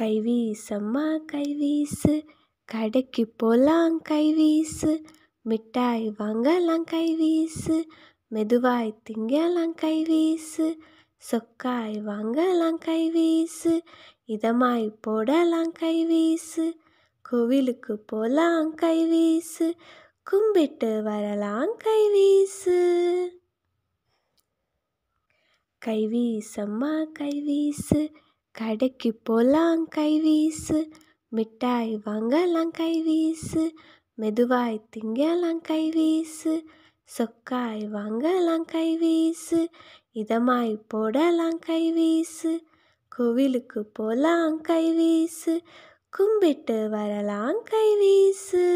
கைவீசம்மா கைவீசு கடைக்கு போலாம் கைவீசு மிட்டாய் வாங்கலாம் கைவீசு மெதுவாய் திங்கலாம் கைவீசு சொக்காய் வாங்கலாம் கைவீசு இதமாய் போடலாம் கைவீசு கோவிலுக்கு போலாம் கைவீசு கும்பிட்டு வரலாம் கைவீசு கைவீசம்மா கைவீசு கடைக்கு போலாம் கை வீசு மிட்டாய் வாங்கலாம் கை வீசு மெதுவாய் திங்கலாம் கை வீசு சொக்காய் வாங்கலாம் கை வீசு இதமாய் போடலாம் கை வீசு கோவிலுக்கு போலாம் கை வீசு கும்பிட்டு வரலாம் கை வீசு